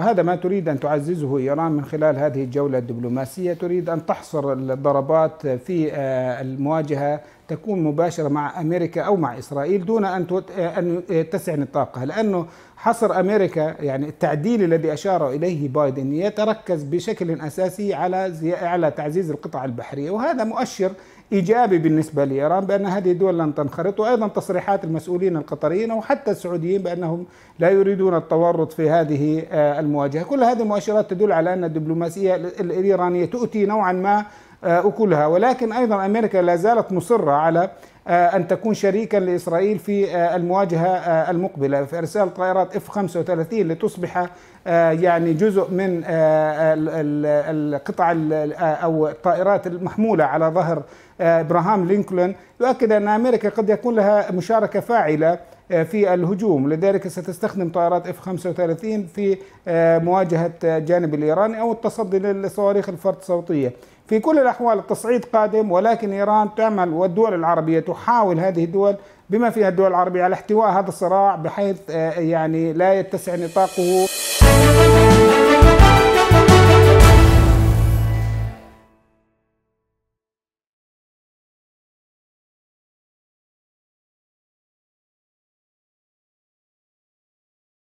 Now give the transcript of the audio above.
وهذا ما تريد أن تعززه إيران من خلال هذه الجولة الدبلوماسية تريد أن تحصر الضربات في آه، المواجهة تكون مباشرة مع أمريكا أو مع إسرائيل دون أن آه، آه، تسع نطاقها لأنه حصر أمريكا يعني التعديل الذي أشار إليه بايدن يتركز بشكل أساسي على على تعزيز القطع البحرية وهذا مؤشر ايجابي بالنسبه لايران بان هذه الدول لن تنخرط وايضا تصريحات المسؤولين القطريين وحتى السعوديين بانهم لا يريدون التورط في هذه آه، المواجهه، كل هذه المؤشرات تدل على ان الدبلوماسيه الايرانيه تؤتي نوعا ما آه، اكلها ولكن ايضا امريكا لا زالت مصره على آه، أن تكون شريكا لإسرائيل في آه، المواجهة آه، المقبلة في إرسال طائرات F 35 لتصبح يعني جزء من القطع أو الطائرات المحمولة على ظهر إبراهام لينكولن يؤكد أن أمريكا قد يكون لها مشاركة فاعلة آه، في الهجوم لذلك ستستخدم طائرات اف 35 في آه، مواجهه الجانب آه، الايراني او التصدي للصواريخ الفرد الصوتيه في كل الاحوال التصعيد قادم ولكن ايران تعمل والدول العربيه تحاول هذه الدول بما فيها الدول العربيه على احتواء هذا الصراع بحيث يعني لا يتسع نطاقه